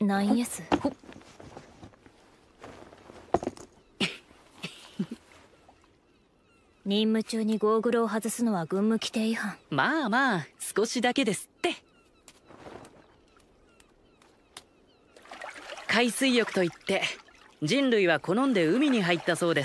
ナインエス任務中にゴーグルを外すのは軍務規定違反まあまあ少しだけですって海水浴といって人類は好んで海に入ったそうです